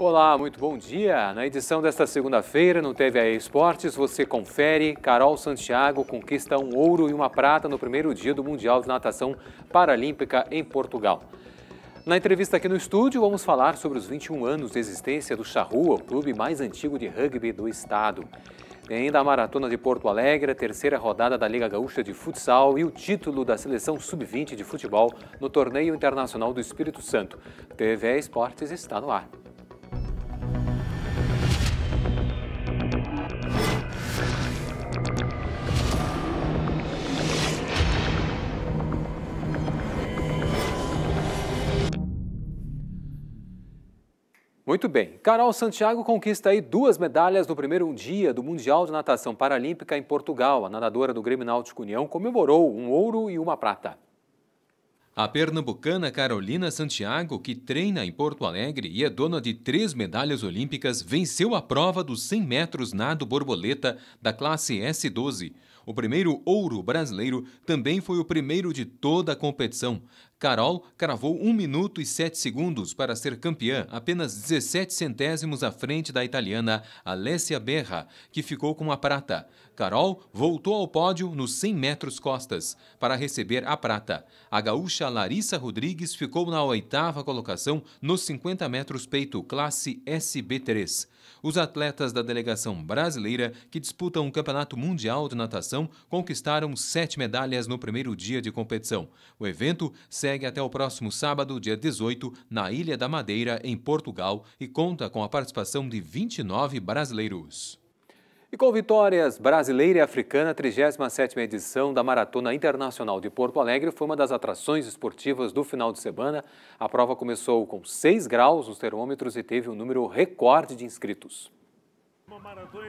Olá, muito bom dia. Na edição desta segunda-feira no TVA Esportes, você confere Carol Santiago conquista um ouro e uma prata no primeiro dia do Mundial de Natação Paralímpica em Portugal. Na entrevista aqui no estúdio, vamos falar sobre os 21 anos de existência do Charrua, o clube mais antigo de rugby do estado. Tem ainda a Maratona de Porto Alegre, a terceira rodada da Liga Gaúcha de Futsal e o título da Seleção Sub-20 de Futebol no Torneio Internacional do Espírito Santo. TVA Esportes está no ar. Muito bem. Carol Santiago conquista aí duas medalhas no primeiro dia do Mundial de Natação Paralímpica em Portugal. A nadadora do Grêmio Náutico União comemorou um ouro e uma prata. A pernambucana Carolina Santiago, que treina em Porto Alegre e é dona de três medalhas olímpicas, venceu a prova dos 100 metros nado borboleta da classe S12. O primeiro ouro brasileiro também foi o primeiro de toda a competição. Carol cravou 1 minuto e 7 segundos para ser campeã, apenas 17 centésimos à frente da italiana Alessia Berra, que ficou com a prata. Carol voltou ao pódio nos 100 metros costas para receber a prata. A gaúcha Larissa Rodrigues ficou na oitava colocação nos 50 metros peito, classe SB3. Os atletas da delegação brasileira que disputam o Campeonato Mundial de Natação conquistaram sete medalhas no primeiro dia de competição. O evento segue até o próximo sábado, dia 18, na Ilha da Madeira, em Portugal, e conta com a participação de 29 brasileiros. E com vitórias brasileira e africana, a 37ª edição da Maratona Internacional de Porto Alegre foi uma das atrações esportivas do final de semana. A prova começou com 6 graus nos termômetros e teve um número recorde de inscritos.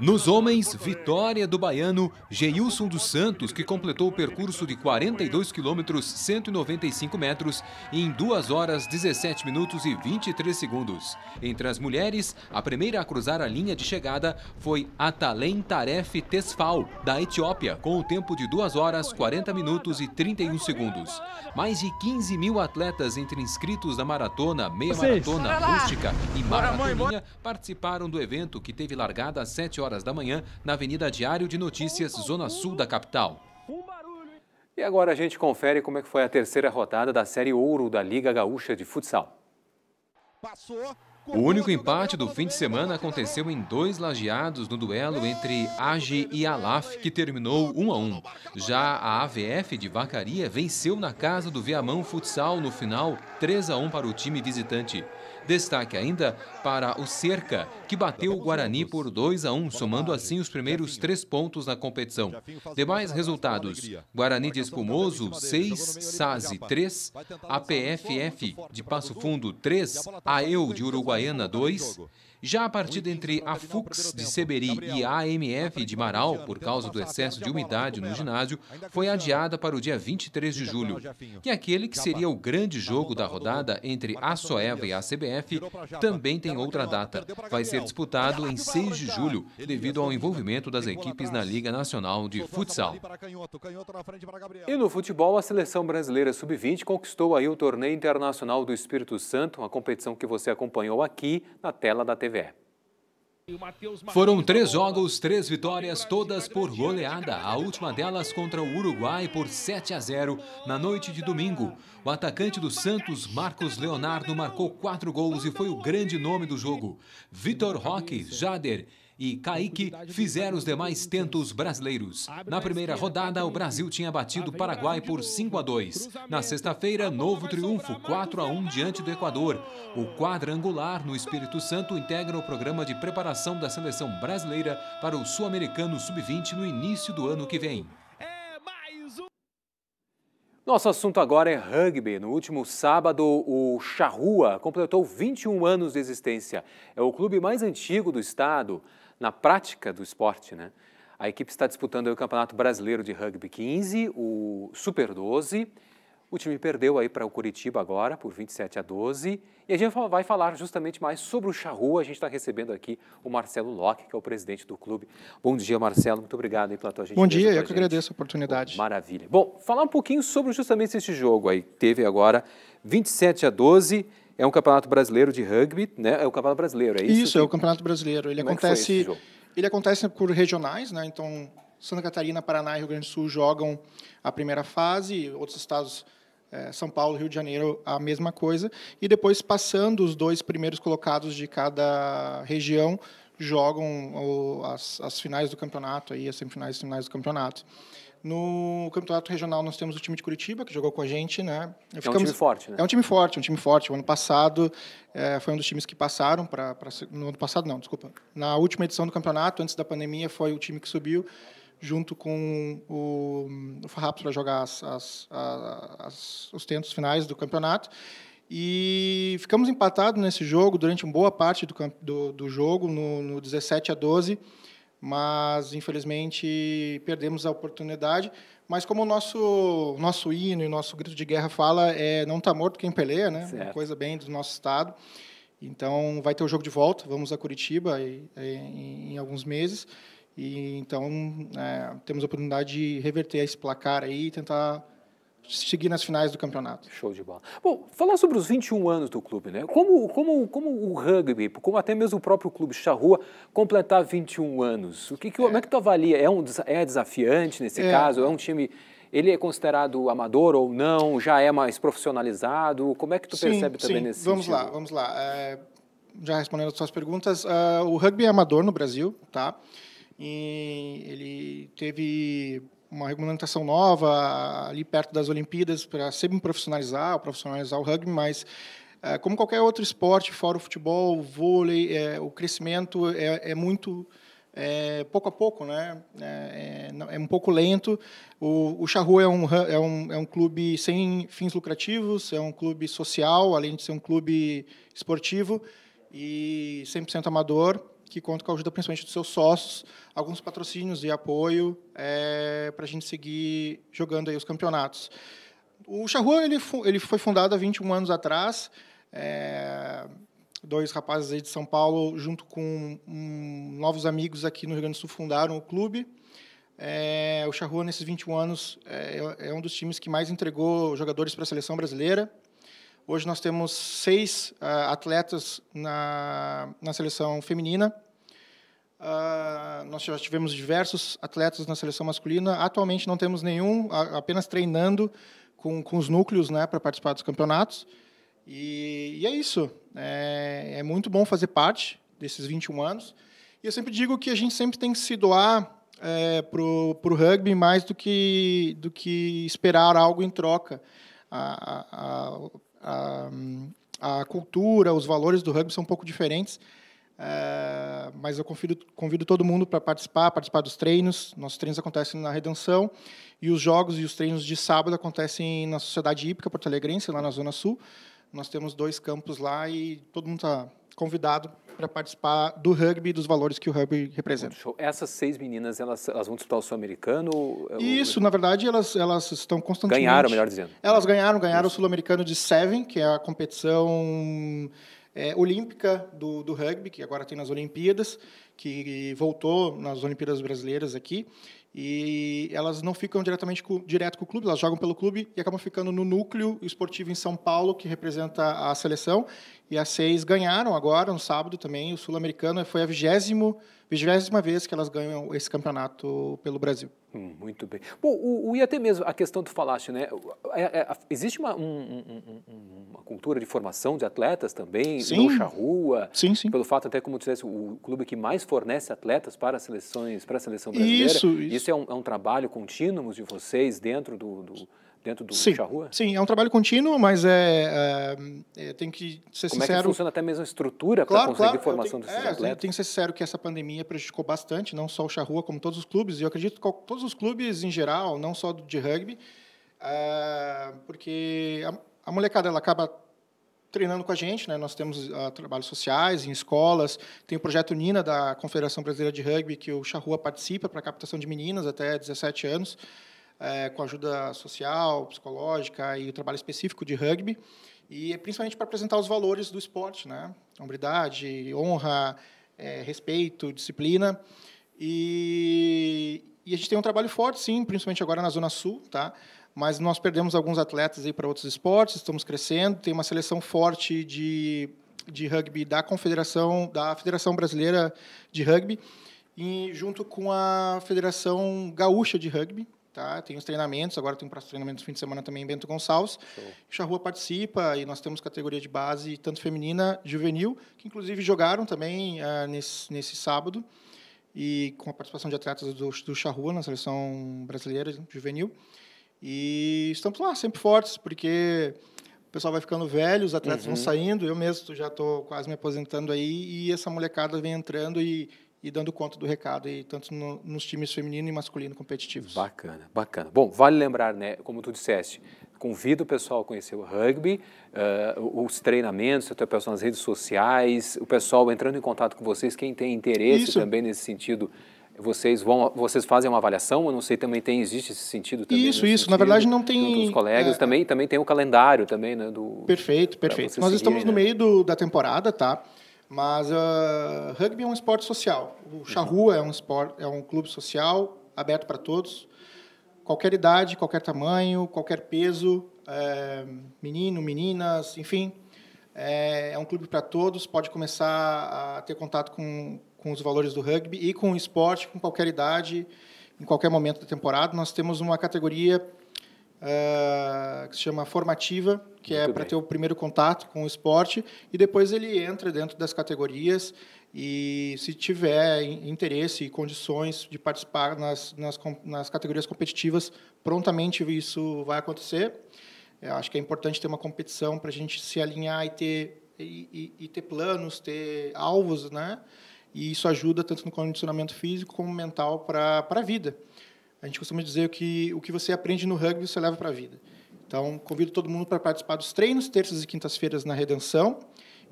Nos homens, vitória do baiano Geilson dos Santos, que completou o percurso de 42 quilômetros 195 metros em 2 horas 17 minutos e 23 segundos. Entre as mulheres, a primeira a cruzar a linha de chegada foi Atalem Taref Tesfal, da Etiópia, com o tempo de 2 horas 40 minutos e 31 segundos. Mais de 15 mil atletas entre inscritos da maratona, meia maratona, rústica e maratoninha participaram do evento que teve largada às 7 horas da manhã na Avenida Diário de Notícias, Zona Sul da capital. E agora a gente confere como é que foi a terceira rodada da Série Ouro da Liga Gaúcha de Futsal. O único empate do fim de semana aconteceu em dois lajeados no duelo entre Age e Alaf, que terminou 1 a 1. Já a AVF de Vacaria venceu na casa do Viamão Futsal no final 3 a 1 para o time visitante. Destaque ainda para o Cerca, que bateu o Guarani por 2 a 1, somando assim os primeiros três pontos na competição. Demais resultados: Guarani de Espumoso, 6, SASE, 3, APFF de Passo Fundo, 3, AEU de Uruguaiana, 2, já a partida entre a FUX de Seberi e a AMF de Marau, por causa do excesso de umidade no ginásio, foi adiada para o dia 23 de julho. E é aquele que seria o grande jogo da rodada entre a Soeva e a CBF também tem outra data. Vai ser disputado em 6 de julho, devido ao envolvimento das equipes na Liga Nacional de Futsal. E no futebol, a seleção brasileira sub-20 conquistou aí o torneio internacional do Espírito Santo, uma competição que você acompanhou aqui na tela da TV foram três jogos, três vitórias, todas por goleada. A última delas contra o Uruguai por 7 a 0 na noite de domingo. O atacante do Santos, Marcos Leonardo, marcou quatro gols e foi o grande nome do jogo. Vitor Roque, Jader e Kaique fizeram os demais tentos brasileiros. Na primeira rodada, o Brasil tinha batido o Paraguai por 5 a 2. Na sexta-feira, novo triunfo, 4 a 1 diante do Equador. O quadrangular no Espírito Santo integra o programa de preparação da seleção brasileira para o Sul-Americano Sub-20 no início do ano que vem. É Nosso assunto agora é rugby. No último sábado, o Charrua completou 21 anos de existência. É o clube mais antigo do estado na prática do esporte, né? A equipe está disputando o Campeonato Brasileiro de Rugby 15, o Super 12. O time perdeu aí para o Curitiba agora, por 27 a 12. E a gente vai falar justamente mais sobre o Charrua. A gente está recebendo aqui o Marcelo Locke, que é o presidente do clube. Bom dia, Marcelo. Muito obrigado aí pela tua gente. Bom dia, eu que agradeço a oportunidade. maravilha. Bom, falar um pouquinho sobre justamente esse jogo aí. Teve agora 27 a 12 é um campeonato brasileiro de rugby, né? É o campeonato brasileiro, é isso? Isso, que... é o campeonato brasileiro. Ele Como é acontece. É ele acontece por regionais, né? Então, Santa Catarina, Paraná e Rio Grande do Sul jogam a primeira fase, outros estados, eh, São Paulo, Rio de Janeiro, a mesma coisa. E depois, passando os dois primeiros colocados de cada região, jogam o, as, as finais do campeonato, aí, as semifinais e finais do campeonato. No campeonato regional nós temos o time de Curitiba que jogou com a gente, né? É Ficamos... um time forte, né? É um time forte, um time forte. O ano passado é, foi um dos times que passaram para pra... no ano passado não, desculpa. Na última edição do campeonato, antes da pandemia, foi o time que subiu junto com o, o Farrapos para jogar as, as, as, os tentos finais do campeonato. E ficamos empatados nesse jogo durante uma boa parte do, do, do jogo, no, no 17 a 12 mas infelizmente perdemos a oportunidade. Mas como o nosso, nosso hino e nosso grito de guerra fala, é não está morto quem peleia, né? É uma coisa bem do nosso estado. Então vai ter o jogo de volta, vamos a Curitiba e, e, é, em, em, alguns meses. E então é, temos a oportunidade de reverter esse placar aí e tentar seguir nas finais do campeonato. Show de bola. Bom, falar sobre os 21 anos do clube, né? Como, como, como o rugby, como até mesmo o próprio clube Charrua completar 21 anos? O que, que é. como é que tu avalia? É, um, é desafiante nesse é. caso? É um time ele é considerado amador ou não? Já é mais profissionalizado? Como é que tu sim, percebe também sim. nesse vamos sentido? lá, vamos lá. É, já respondendo as suas perguntas, uh, o rugby é amador no Brasil, tá? E ele teve uma regulamentação nova ali perto das Olimpíadas para sempre profissionalizar profissionalizar o rugby, mas eh, como qualquer outro esporte, fora o futebol, o vôlei, é, o crescimento é, é muito é, pouco a pouco, né? É, um pouco lento. O, o Charrua é um, é, um, é um clube sem fins lucrativos, é um clube social, além de ser um clube esportivo e 100% amador que conta com a ajuda principalmente dos seus sócios, alguns patrocínios e apoio é, para a gente seguir jogando aí os campeonatos. O Charrua ele, ele foi fundado há 21 anos atrás. É, dois rapazes aí de São Paulo, junto com um, novos amigos aqui no Rio Grande do Sul, fundaram o clube. É, o Charrua, nesses 21 anos, é, é um dos times que mais entregou jogadores para a seleção brasileira. Hoje nós temos seis uh, atletas na, na seleção feminina. Uh, nós já tivemos diversos atletas na seleção masculina. Atualmente não temos nenhum, apenas treinando com, com os núcleos né, para participar dos campeonatos. E, e é isso. É, é, muito bom fazer parte desses 21 anos. E eu sempre digo que a gente sempre tem que se doar é, para o rugby mais do que, do que esperar algo em troca. A, a, a, ah, a cultura, os valores do rugby são um pouco diferentes. Eh, mas eu convido, convido todo mundo para participar, participar dos treinos. Nossos treinos acontecem na Redenção e os jogos e os treinos de sábado acontecem na Sociedade Hípica Porto Alegrense, lá na Zona Sul. Nós temos dois campos lá e todo mundo está convidado para participar do rugby e dos valores que o rugby representa. Show. Essas seis meninas, elas, elas vão disputar o Sul-Americano? É, Isso, na verdade, elas, elas estão constantemente... Ganharam, melhor dizendo. Elas ganharam, ganharam Isso. o Sul-Americano de Seven, que é a competição é, olímpica do, do rugby, que agora tem nas Olimpíadas, que voltou nas Olimpíadas Brasileiras aqui e elas não ficam diretamente com, direto com o clube, elas jogam pelo clube e acabam ficando no núcleo esportivo em São Paulo, que representa a seleção. E as seis ganharam agora, no sábado também, o Sul-Americano foi a vigésimo vigésima vez que elas ganham esse campeonato pelo Brasil. Hum, muito bem. Bom, o, o, e até mesmo a questão que tu falaste, né? É, é, existe uma, um, um, uma cultura de formação de atletas também, sim. no charrua. Sim, sim. Pelo fato até, como tu disseste, o clube que mais fornece atletas para as seleções, para a seleção brasileira. Isso, isso. isso é, um, é um trabalho contínuo de vocês dentro do, do dentro do sim, Sim, é um trabalho contínuo, mas é, é, é tem que ser Como sincero. Como é que funciona até mesmo a estrutura claro, para conseguir claro, formação tenho, desses é, atletas? Tem que ser sincero que essa pandemia prejudicou bastante, não só o Charrua, como todos os clubes, e eu acredito que todos os clubes em geral, não só de rugby, é, porque a, a molecada ela acaba treinando com a gente, né? Nós temos uh, trabalhos sociais em escolas, tem o projeto Nina da Confederação Brasileira de Rugby que o Charrua participa para captação de meninas até 17 anos é, com ajuda social, psicológica e o trabalho específico de rugby, e é principalmente para apresentar os valores do esporte, né? Hombridade, honra, é, respeito, disciplina. E, e a gente tem um trabalho forte, sim, principalmente agora na Zona Sul, tá? mas nós perdemos alguns atletas aí para outros esportes, estamos crescendo, tem uma seleção forte de, de rugby da Confederação, da Federação Brasileira de Rugby, e junto com a Federação Gaúcha de Rugby, Tá? Tem os treinamentos, agora tem um treinamento no fim de semana também em Bento Gonçalves. Show. Charrua participa e nós temos categoria de base, tanto feminina, juvenil, que inclusive jogaram também eh, nesse, nesse sábado, e com a participação de atletas do, do Charrua na seleção brasileira juvenil. E estamos lá, sempre fortes, porque o pessoal vai ficando velho, os atletas uhum. vão saindo, eu mesmo já estou quase me aposentando aí, e essa molecada vem entrando e e dando conta do recado e tanto no, nos times feminino e masculino competitivos. Bacana, bacana. Bom, vale lembrar, né, como tu disseste, convido o pessoal a conhecer o rugby, uh, os treinamentos, até o pessoal nas redes sociais, o pessoal entrando em contato com vocês, quem tem interesse Isso. também nesse sentido vocês vão vocês fazem uma avaliação eu não sei também tem existe esse sentido também isso isso sentido, na verdade não tem os colegas é, também também tem o calendário também né do perfeito perfeito nós seguir, estamos né? no meio do, da temporada tá mas uh, rugby é um esporte social. O uhum. Charrua uhum. é um esporte, é um clube social aberto para todos, qualquer idade, qualquer tamanho, qualquer peso, é, menino, meninas, enfim, é, é um clube para todos. Pode começar a ter contato com, com os valores do rugby e com o esporte com qualquer idade, em qualquer momento da temporada. Nós temos uma categoria eh, que se chama formativa, que é Muito é para ter o primeiro contato com o esporte, e depois ele entra dentro das categorias e se tiver interesse e condições de participar nas, nas, nas categorias competitivas, prontamente isso vai acontecer. Eu acho que é importante ter uma competição para a gente se alinhar e ter, e, e, e ter planos, ter alvos, né? E isso ajuda tanto no condicionamento físico como mental para a vida. A gente costuma dizer que o que você aprende no rugby você leva para a vida. Então, convido todo mundo para participar dos treinos, terças e quintas-feiras na Redenção,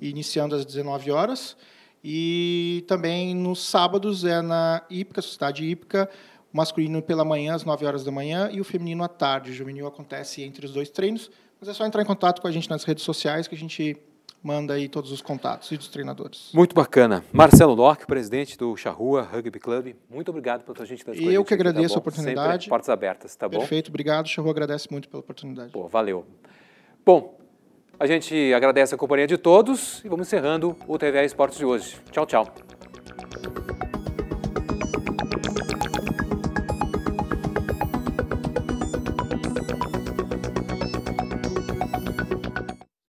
iniciando às 19 horas. E também nos sábados é na Ípica, Sociedade Ípica, o masculino pela manhã, às 9 horas da manhã, e o feminino à tarde. O juvenil acontece entre os dois treinos, mas é só entrar em contato com a gente nas redes sociais que a gente manda aí todos os contatos e dos treinadores. Muito bacana. Marcelo Locke, presidente do Charrua Rugby Club, muito obrigado pela sua gentileza. E eu que tá agradeço tá a oportunidade. Sempre portas abertas, tá Perfeito, bom? Perfeito, obrigado. Charrua agradece muito pela oportunidade. Pô, valeu. Bom, a gente agradece a companhia de todos e vamos encerrando o TVA Esportes de hoje. Tchau, tchau.